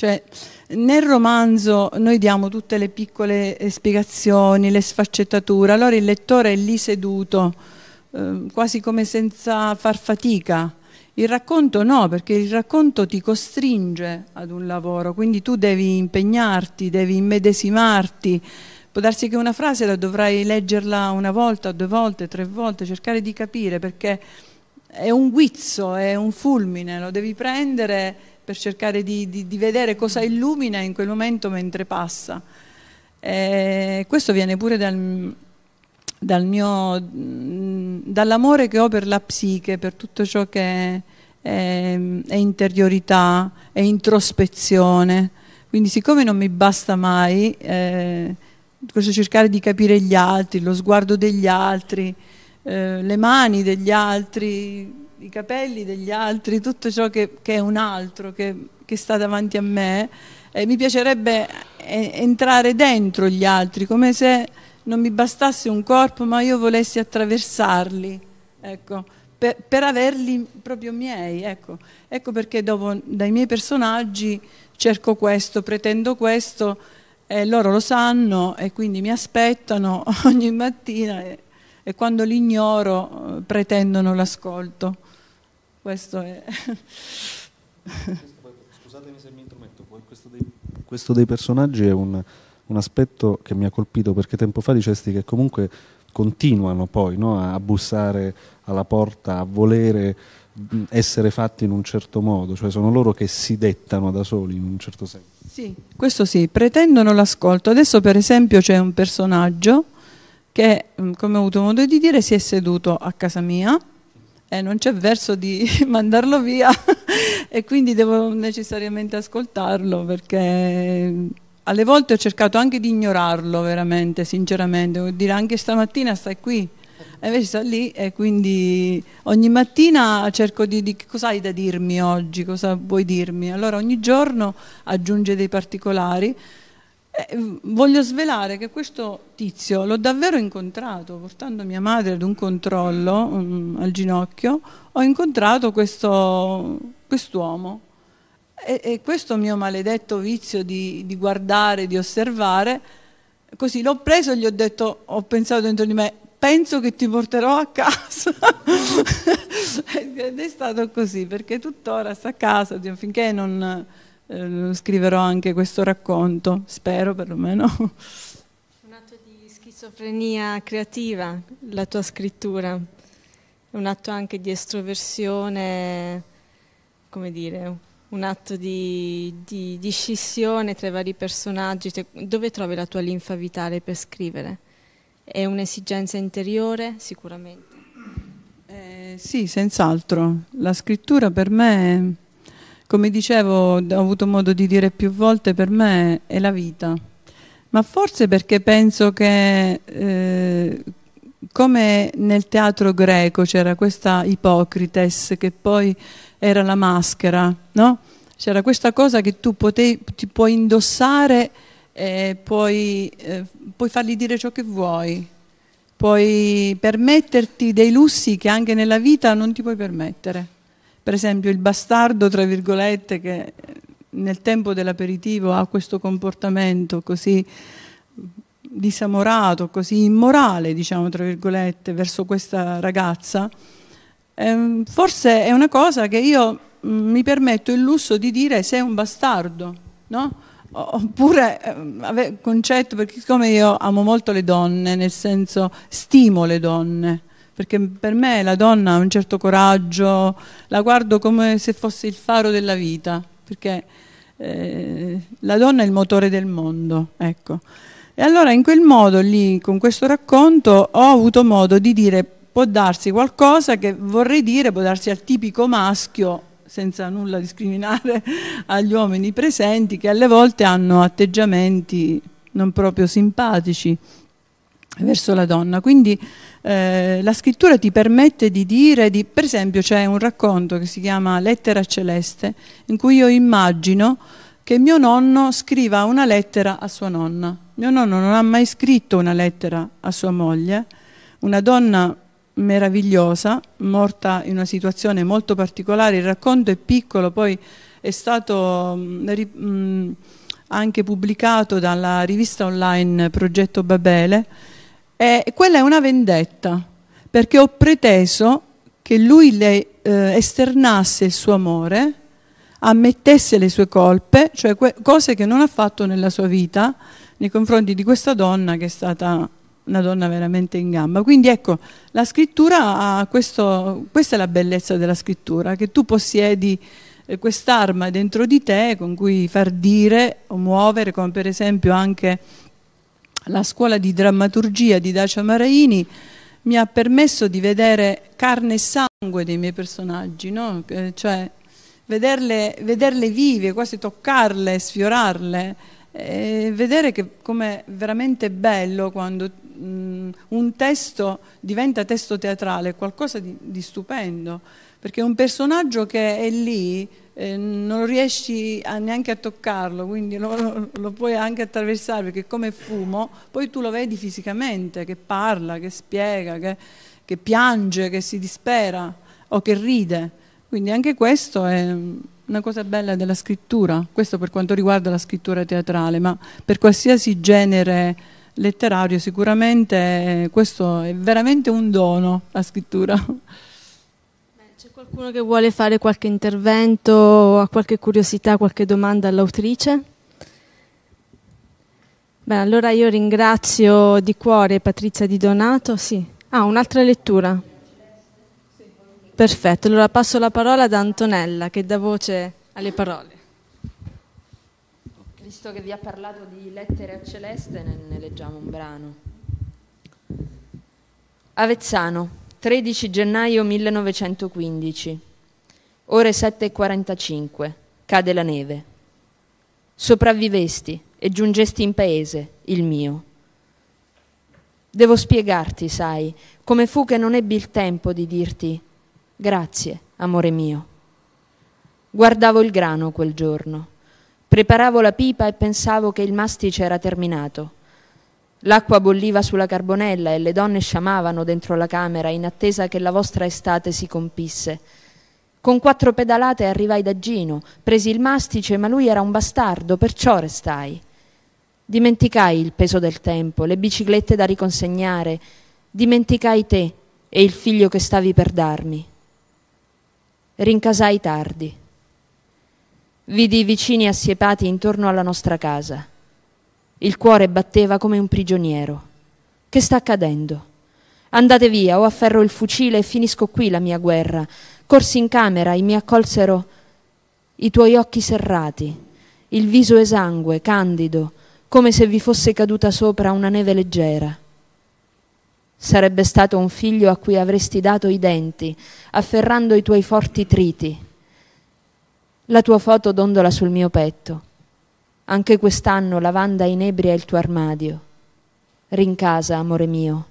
Cioè, nel romanzo noi diamo tutte le piccole eh, spiegazioni, le sfaccettature, allora il lettore è lì seduto, ehm, quasi come senza far fatica. Il racconto no, perché il racconto ti costringe ad un lavoro, quindi tu devi impegnarti, devi immedesimarti. Può darsi che una frase la dovrai leggerla una volta, due volte, tre volte, cercare di capire perché è un guizzo, è un fulmine, lo devi prendere per cercare di, di, di vedere cosa illumina in quel momento mentre passa. Eh, questo viene pure dal, dal mio, mm, dall'amore che ho per la psiche, per tutto ciò che è, è interiorità, è introspezione. Quindi siccome non mi basta mai eh, cercare di capire gli altri, lo sguardo degli altri, eh, le mani degli altri, i capelli degli altri, tutto ciò che, che è un altro, che, che, sta davanti a me. Eh, mi piacerebbe eh, entrare dentro gli altri, come se non mi bastasse un corpo, ma io volessi attraversarli, ecco, per, per, averli proprio miei. Ecco. ecco perché dopo, dai miei personaggi cerco questo, pretendo questo, eh, loro lo sanno e quindi mi aspettano ogni mattina e quando li ignoro eh, pretendono l'ascolto. Questo è... Scusatemi se mi intrometto, questo dei, questo dei personaggi è un, un aspetto che mi ha colpito perché tempo fa dicesti che comunque continuano poi no, a bussare alla porta, a volere essere fatti in un certo modo, cioè sono loro che si dettano da soli in un certo senso. Sì, questo sì, pretendono l'ascolto. Adesso per esempio c'è un personaggio che, mm, come ho avuto modo di dire, si è seduto a casa mia e non c'è verso di mandarlo via e quindi devo necessariamente ascoltarlo perché mm, alle volte ho cercato anche di ignorarlo veramente, sinceramente, devo dire anche stamattina stai qui. E invece sta lì e quindi ogni mattina cerco di, di cosa hai da dirmi oggi, cosa vuoi dirmi. Allora ogni giorno aggiunge dei particolari eh, voglio svelare che questo tizio l'ho davvero incontrato, portando mia madre ad un controllo um, al ginocchio, ho incontrato questo, quest'uomo. E, e, questo mio maledetto vizio di, di guardare, di osservare, così l'ho preso e gli ho detto, ho pensato dentro di me, penso che ti porterò a casa. Ed è stato così, perché tuttora sta a casa, finché non eh, scriverò anche questo racconto, spero perlomeno. Un atto di schizofrenia creativa, la tua scrittura, un atto anche di estroversione, come dire, un atto di, di, di scissione tra i vari personaggi. Cioè, dove trovi la tua linfa vitale per scrivere? È un'esigenza interiore? Sicuramente. Eh, sì, senz'altro. La scrittura per me come dicevo, ho avuto modo di dire più volte, per me è la vita. Ma forse perché penso che eh, come nel teatro greco c'era questa ipocrites che poi era la maschera, no? C'era questa cosa che tu potevi, ti puoi indossare e puoi, eh, puoi fargli dire ciò che vuoi, puoi permetterti dei lussi che anche nella vita non ti puoi permettere per esempio il bastardo, tra virgolette, che nel tempo dell'aperitivo ha questo comportamento così disamorato, così immorale, diciamo, tra virgolette, verso questa ragazza, eh, forse è una cosa che io mm, mi permetto il lusso di dire sei un bastardo, no? Oppure eh, concetto, perché siccome io amo molto le donne, nel senso stimo le donne, perché per me la donna ha un certo coraggio, la guardo come se fosse il faro della vita, perché eh, la donna è il motore del mondo, ecco. E allora in quel modo lì, con questo racconto, ho avuto modo di dire, può darsi qualcosa che vorrei dire, può darsi al tipico maschio, senza nulla discriminare agli uomini presenti, che alle volte hanno atteggiamenti non proprio simpatici, verso la donna. Quindi eh, la scrittura ti permette di dire, di, per esempio c'è un racconto che si chiama Lettera Celeste, in cui io immagino che mio nonno scriva una lettera a sua nonna. Mio nonno non ha mai scritto una lettera a sua moglie, una donna meravigliosa, morta in una situazione molto particolare, il racconto è piccolo, poi è stato... Mh, mm, mm, anche pubblicato dalla rivista online Progetto Babele e eh, quella è una vendetta, perché ho preteso che lui le eh, esternasse il suo amore, ammettesse le sue colpe, cioè cose che non ha fatto nella sua vita nei confronti di questa donna che è stata una donna veramente in gamba. Quindi ecco, la scrittura ha questo, questa è la bellezza della scrittura, che tu possiedi eh, quest'arma dentro di te con cui far dire o muovere, come per esempio anche la scuola di drammaturgia di Dacia Maraini mi ha permesso di vedere carne e sangue dei miei personaggi, no? Eh, cioè vederle, vederle, vive, quasi toccarle, sfiorarle, eh, vedere come è veramente bello quando mh, un testo diventa testo teatrale, qualcosa di, di stupendo, perché è un personaggio che è lì eh, non riesci a, neanche a toccarlo, quindi lo, lo, puoi anche attraversare perché come fumo poi tu lo vedi fisicamente che parla, che spiega, che, che piange, che si dispera o che ride. Quindi anche questo è una cosa bella della scrittura, questo per quanto riguarda la scrittura teatrale, ma per qualsiasi genere letterario sicuramente questo è veramente un dono, la scrittura. C'è qualcuno che vuole fare qualche intervento, o ha qualche curiosità, qualche domanda all'autrice? Beh, allora io ringrazio di cuore Patrizia Di Donato. Sì. Ah, un'altra lettura. Perfetto, allora passo la parola ad Antonella che dà voce alle parole. Visto che vi ha parlato di lettere a celeste, ne, ne leggiamo un brano. Avezzano, 13 gennaio 1915. Ore 7.45. Cade la neve. Sopravvivesti e giungesti in paese, il mio. Devo spiegarti, sai, come fu che non ebbi il tempo di dirti grazie, amore mio. Guardavo il grano quel giorno, preparavo la pipa e pensavo che il mastice era terminato. L'acqua bolliva sulla carbonella e le donne sciamavano dentro la camera in attesa che la vostra estate si compisse. Con quattro pedalate arrivai da Gino, presi il mastice, ma lui era un bastardo, perciò restai. Dimenticai il peso del tempo, le biciclette da riconsegnare, dimenticai te e il figlio che stavi per darmi. Rincasai tardi. Vidi i vicini assiepati intorno alla nostra casa. Il cuore batteva come un prigioniero. Che sta accadendo? Andate via, o afferro il fucile e finisco qui la mia guerra. Corsi in camera e mi accolsero i tuoi occhi serrati, il viso esangue, candido, come se vi fosse caduta sopra una neve leggera. Sarebbe stato un figlio a cui avresti dato i denti, afferrando i tuoi forti triti. La tua foto dondola sul mio petto. Anche quest'anno lavanda inebria il tuo armadio. Rincasa, amore mio.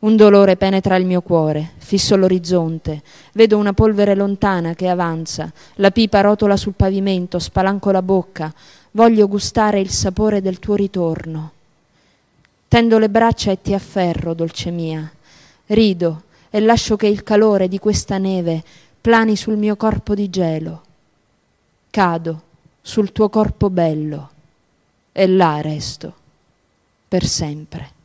Un dolore penetra il mio cuore, fisso l'orizzonte, vedo una polvere lontana che avanza, la pipa rotola sul pavimento, spalanco la bocca, voglio gustare il sapore del tuo ritorno. Tendo le braccia e ti afferro, dolce mia. Rido e lascio che il calore di questa neve plani sul mio corpo di gelo. Cado sul tuo corpo bello e là resto per sempre.